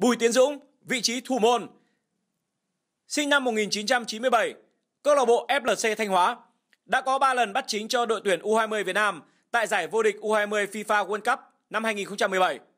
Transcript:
Bùi Tiến Dũng, vị trí thủ môn. Sinh năm 1997, câu lạc bộ FLC Thanh Hóa đã có 3 lần bắt chính cho đội tuyển U20 Việt Nam tại giải vô địch U20 FIFA World Cup năm 2017.